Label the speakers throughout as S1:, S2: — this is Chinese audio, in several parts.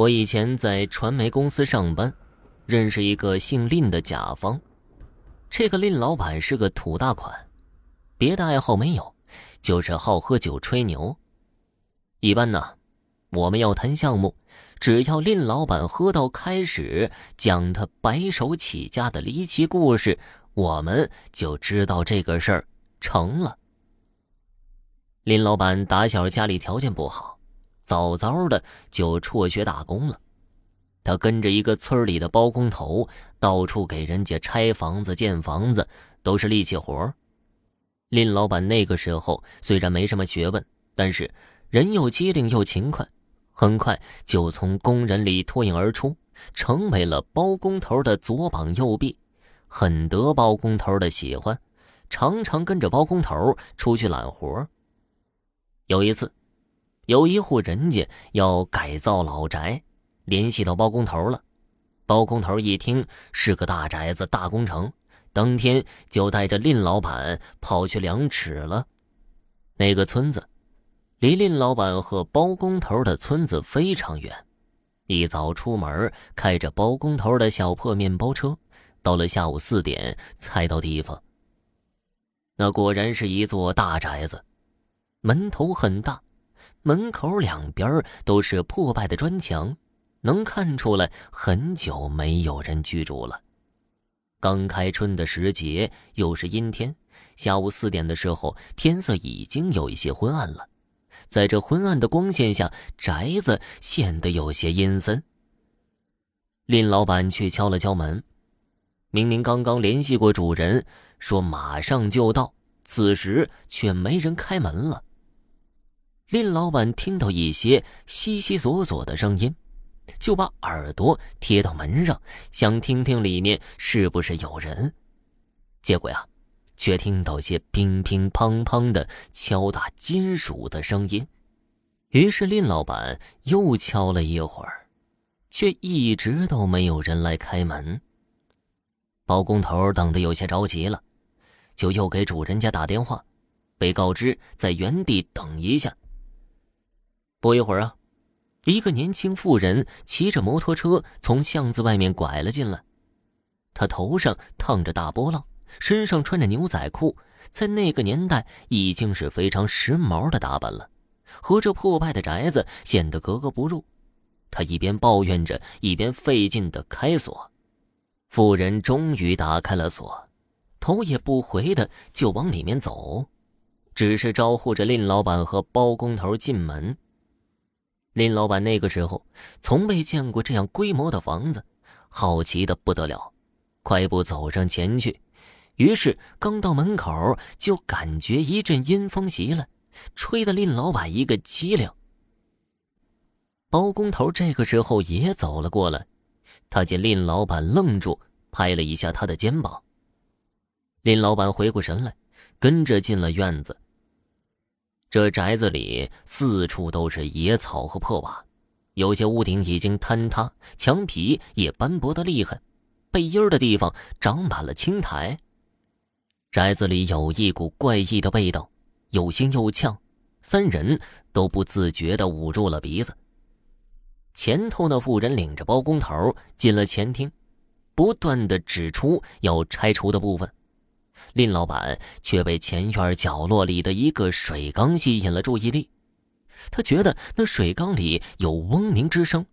S1: 我以前在传媒公司上班，认识一个姓蔺的甲方。这个蔺老板是个土大款，别的爱好没有，就是好喝酒吹牛。一般呢，我们要谈项目，只要蔺老板喝到开始讲他白手起家的离奇故事，我们就知道这个事儿成了。林老板打小家里条件不好。早早的就辍学打工了，他跟着一个村里的包工头到处给人家拆房子、建房子，都是力气活。林老板那个时候虽然没什么学问，但是人又机灵又勤快，很快就从工人里脱颖而出，成为了包工头的左膀右臂，很得包工头的喜欢，常常跟着包工头出去揽活。有一次。有一户人家要改造老宅，联系到包工头了。包工头一听是个大宅子、大工程，当天就带着蔺老板跑去量尺了。那个村子离蔺老板和包工头的村子非常远，一早出门，开着包工头的小破面包车，到了下午四点才到地方。那果然是一座大宅子，门头很大。门口两边都是破败的砖墙，能看出来很久没有人居住了。刚开春的时节，又是阴天，下午四点的时候，天色已经有一些昏暗了。在这昏暗的光线下，宅子显得有些阴森。林老板去敲了敲门，明明刚刚联系过主人，说马上就到，此时却没人开门了。林老板听到一些悉悉索索的声音，就把耳朵贴到门上，想听听里面是不是有人。结果呀，却听到些乒乒乓乓的敲打金属的声音。于是林老板又敲了一会儿，却一直都没有人来开门。包工头等的有些着急了，就又给主人家打电话，被告知在原地等一下。不一会儿啊，一个年轻妇人骑着摩托车从巷子外面拐了进来。她头上烫着大波浪，身上穿着牛仔裤，在那个年代已经是非常时髦的打扮了，和这破败的宅子显得格格不入。她一边抱怨着，一边费劲地开锁。妇人终于打开了锁，头也不回的就往里面走，只是招呼着蔺老板和包工头进门。林老板那个时候从未见过这样规模的房子，好奇的不得了，快步走上前去。于是刚到门口，就感觉一阵阴风袭来，吹得林老板一个机灵。包工头这个时候也走了过来，他见林老板愣住，拍了一下他的肩膀。林老板回过神来，跟着进了院子。这宅子里四处都是野草和破瓦，有些屋顶已经坍塌，墙皮也斑驳的厉害，背阴儿的地方长满了青苔。宅子里有一股怪异的味道，有腥又呛，三人都不自觉地捂住了鼻子。前头那妇人领着包工头进了前厅，不断地指出要拆除的部分。林老板却被前院角落里的一个水缸吸引了注意力，他觉得那水缸里有嗡鸣之声，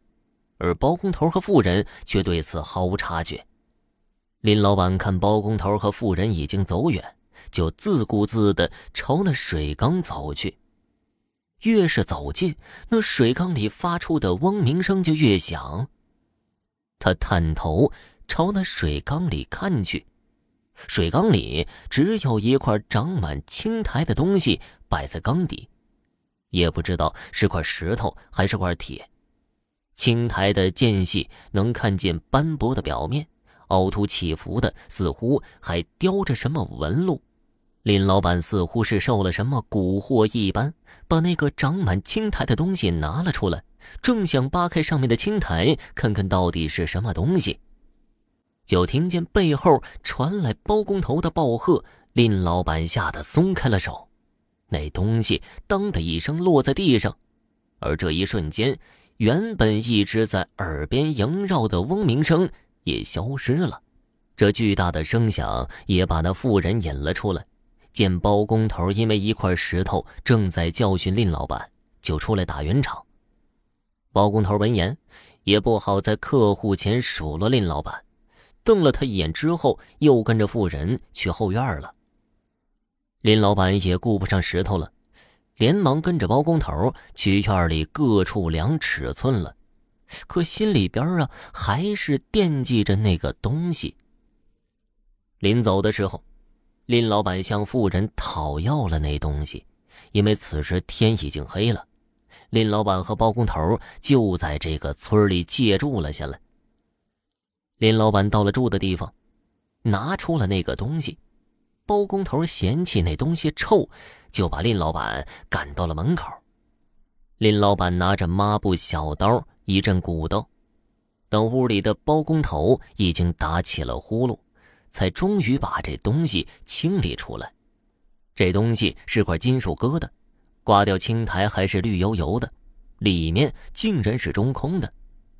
S1: 而包工头和妇人却对此毫无察觉。林老板看包工头和妇人已经走远，就自顾自地朝那水缸走去。越是走近，那水缸里发出的嗡鸣声就越响。他探头朝那水缸里看去。水缸里只有一块长满青苔的东西摆在缸底，也不知道是块石头还是块铁。青苔的间隙能看见斑驳的表面，凹凸起伏的，似乎还雕着什么纹路。林老板似乎是受了什么蛊惑一般，把那个长满青苔的东西拿了出来，正想扒开上面的青苔，看看到底是什么东西。就听见背后传来包工头的暴喝，蔺老板吓得松开了手，那东西当的一声落在地上，而这一瞬间，原本一直在耳边萦绕的嗡鸣声也消失了。这巨大的声响也把那妇人引了出来，见包工头因为一块石头正在教训蔺老板，就出来打圆场。包工头闻言，也不好在客户前数落蔺老板。瞪了他一眼之后，又跟着妇人去后院了。林老板也顾不上石头了，连忙跟着包工头去院里各处量尺寸了。可心里边啊，还是惦记着那个东西。临走的时候，林老板向妇人讨要了那东西，因为此时天已经黑了，林老板和包工头就在这个村里借住了下来。林老板到了住的地方，拿出了那个东西。包工头嫌弃那东西臭，就把林老板赶到了门口。林老板拿着抹布、小刀，一阵鼓捣，等屋里的包工头已经打起了呼噜，才终于把这东西清理出来。这东西是块金属疙瘩，刮掉青苔还是绿油油的，里面竟然是中空的。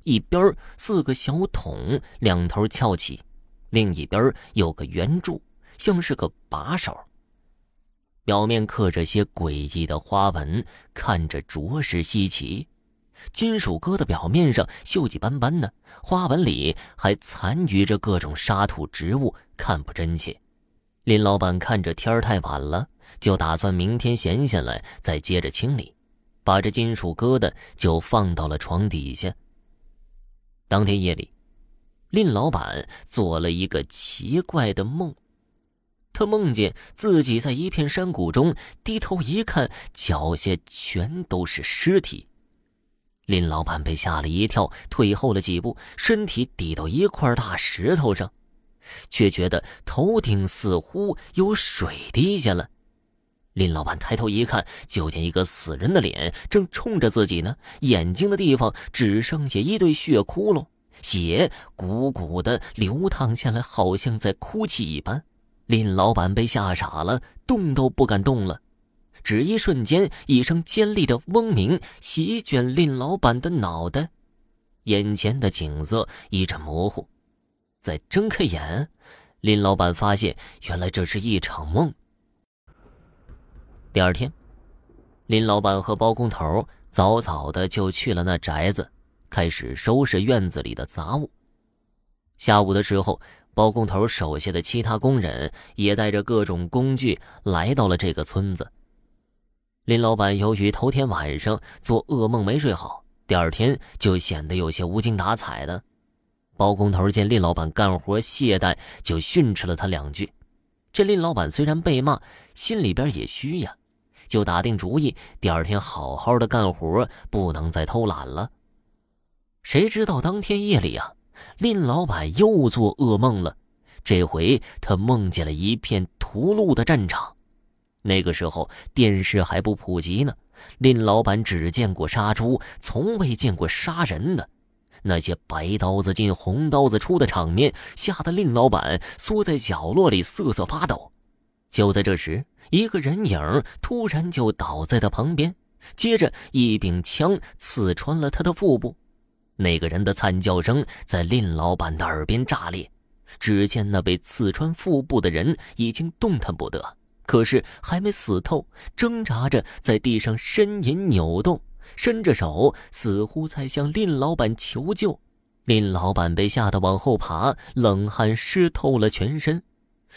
S1: 一边四个小桶，两头翘起；另一边有个圆柱，像是个把手。表面刻着些诡异的花纹，看着着实稀奇。金属疙瘩表面上锈迹斑斑的，花纹里还残余着各种沙土植物，看不真切。林老板看着天儿太晚了，就打算明天闲下来再接着清理，把这金属疙瘩就放到了床底下。当天夜里，林老板做了一个奇怪的梦，他梦见自己在一片山谷中，低头一看，脚下全都是尸体。林老板被吓了一跳，退后了几步，身体抵到一块大石头上，却觉得头顶似乎有水滴下了。林老板抬头一看，就见一个死人的脸正冲着自己呢，眼睛的地方只剩下一对血窟窿，血鼓鼓的流淌下来，好像在哭泣一般。林老板被吓傻了，动都不敢动了。只一瞬间，一声尖利的嗡鸣席卷林老板的脑袋，眼前的景色一阵模糊。再睁开眼，林老板发现原来这是一场梦。第二天，林老板和包工头早早的就去了那宅子，开始收拾院子里的杂物。下午的时候，包工头手下的其他工人也带着各种工具来到了这个村子。林老板由于头天晚上做噩梦没睡好，第二天就显得有些无精打采的。包工头见林老板干活懈怠，就训斥了他两句。这林老板虽然被骂，心里边也虚呀。就打定主意，第二天好好的干活，不能再偷懒了。谁知道当天夜里啊，林老板又做噩梦了。这回他梦见了一片屠戮的战场。那个时候电视还不普及呢，林老板只见过杀猪，从未见过杀人的。那些白刀子进红刀子出的场面，吓得林老板缩在角落里瑟瑟发抖。就在这时，一个人影突然就倒在他旁边，接着一柄枪刺穿了他的腹部。那个人的惨叫声在林老板的耳边炸裂。只见那被刺穿腹部的人已经动弹不得，可是还没死透，挣扎着在地上呻吟、扭动，伸着手，似乎在向林老板求救。林老板被吓得往后爬，冷汗湿透了全身。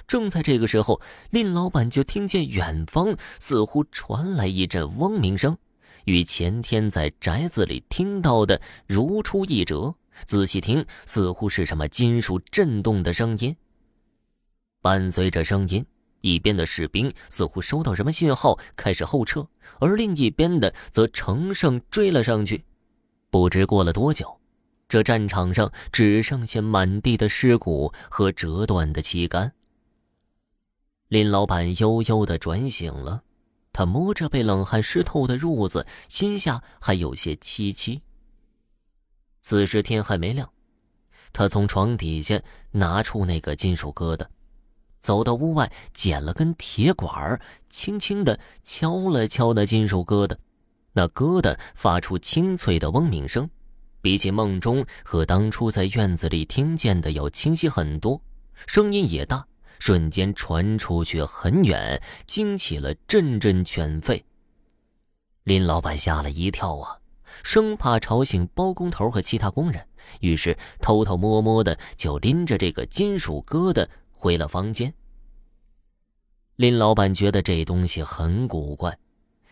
S1: 正在这个时候，蔺老板就听见远方似乎传来一阵嗡鸣声，与前天在宅子里听到的如出一辙。仔细听，似乎是什么金属震动的声音。伴随着声音，一边的士兵似乎收到什么信号，开始后撤；而另一边的则乘胜追了上去。不知过了多久，这战场上只剩下满地的尸骨和折断的旗杆。林老板悠悠的转醒了，他摸着被冷汗湿透的褥子，心下还有些凄凄。此时天还没亮，他从床底下拿出那个金属疙瘩，走到屋外，捡了根铁管，轻轻的敲了敲那金属疙瘩，那疙瘩发出清脆的嗡鸣声，比起梦中和当初在院子里听见的要清晰很多，声音也大。瞬间传出去很远，惊起了阵阵犬吠。林老板吓了一跳啊，生怕吵醒包工头和其他工人，于是偷偷摸摸的就拎着这个金属疙瘩回了房间。林老板觉得这东西很古怪，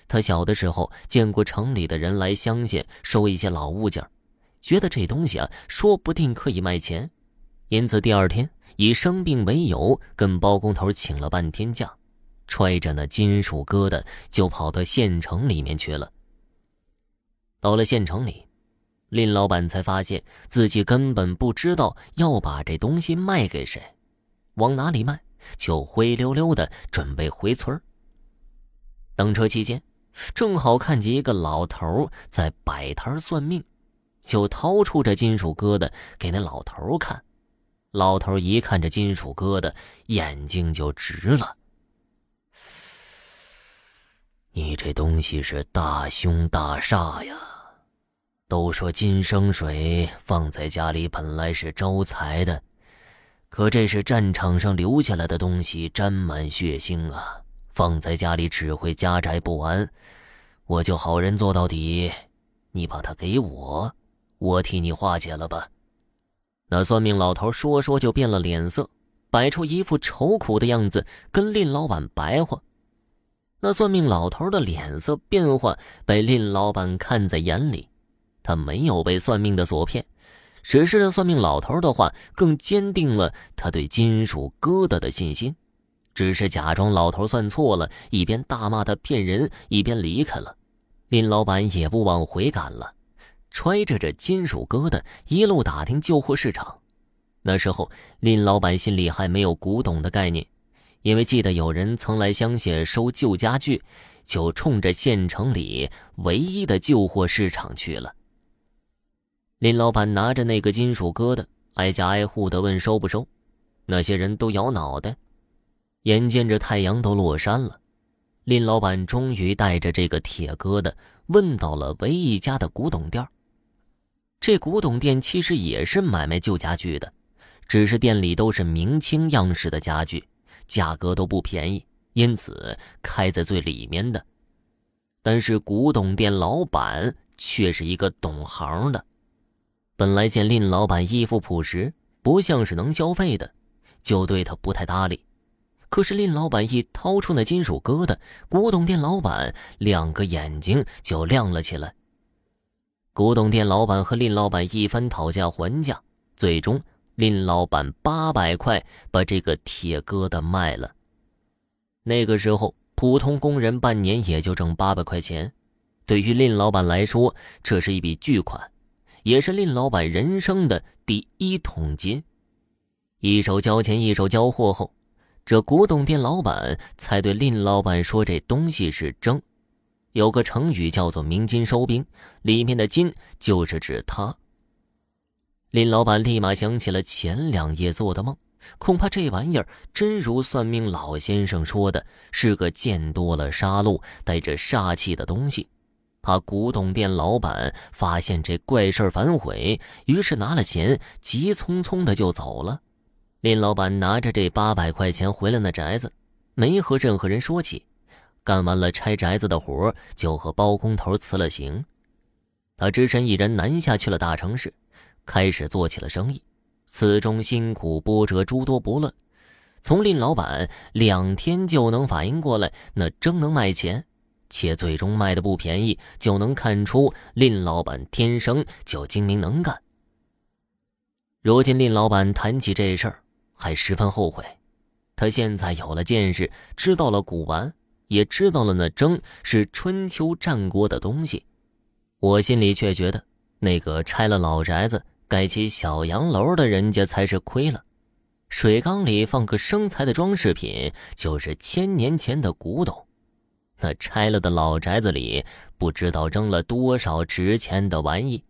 S1: 他小的时候见过城里的人来乡下收一些老物件，觉得这东西啊说不定可以卖钱，因此第二天。以生病为由，跟包工头请了半天假，揣着那金属疙瘩就跑到县城里面去了。到了县城里，林老板才发现自己根本不知道要把这东西卖给谁，往哪里卖，就灰溜溜的准备回村。等车期间，正好看见一个老头在摆摊算命，就掏出这金属疙瘩给那老头看。老头一看这金属疙瘩，眼睛就直了。你这东西是大凶大煞呀！都说金生水，放在家里本来是招财的，可这是战场上留下来的东西，沾满血腥啊！放在家里只会家宅不安。我就好人做到底，你把它给我，我替你化解了吧。那算命老头说说就变了脸色，摆出一副愁苦的样子，跟蔺老板白话。那算命老头的脸色变化被蔺老板看在眼里，他没有被算命的所骗，只是那算命老头的话更坚定了他对金属疙瘩的信心。只是假装老头算错了，一边大骂他骗人，一边离开了。林老板也不往回赶了。揣着这金属疙瘩，一路打听旧货市场。那时候，林老板心里还没有古董的概念，因为记得有人曾来乡下收旧家具，就冲着县城里唯一的旧货市场去了。林老板拿着那个金属疙瘩，挨家挨户的问收不收，那些人都摇脑袋。眼见着太阳都落山了，林老板终于带着这个铁疙瘩，问到了唯一家的古董店儿。这古董店其实也是买卖旧家具的，只是店里都是明清样式的家具，价格都不便宜，因此开在最里面的。但是古董店老板却是一个懂行的。本来见林老板衣服朴实，不像是能消费的，就对他不太搭理。可是林老板一掏出那金属疙瘩，古董店老板两个眼睛就亮了起来。古董店老板和蔺老板一番讨价还价，最终蔺老板八百块把这个铁疙瘩卖了。那个时候，普通工人半年也就挣八百块钱，对于蔺老板来说，这是一笔巨款，也是蔺老板人生的第一桶金。一手交钱，一手交货后，这古董店老板才对蔺老板说：“这东西是真。”有个成语叫做“鸣金收兵”，里面的“金”就是指他。林老板立马想起了前两夜做的梦，恐怕这玩意儿真如算命老先生说的，是个见多了杀戮、带着煞气的东西。怕古董店老板发现这怪事反悔，于是拿了钱，急匆匆的就走了。林老板拿着这八百块钱回了那宅子，没和任何人说起。干完了拆宅子的活，就和包工头辞了行。他只身一人南下去了大城市，开始做起了生意。此中辛苦波折诸多不论，从林老板两天就能反应过来那蒸能卖钱，且最终卖的不便宜，就能看出林老板天生就精明能干。如今林老板谈起这事儿，还十分后悔。他现在有了见识，知道了古玩。也知道了，那蒸是春秋战国的东西。我心里却觉得，那个拆了老宅子盖起小洋楼的人家才是亏了。水缸里放个生财的装饰品，就是千年前的古董。那拆了的老宅子里，不知道扔了多少值钱的玩意。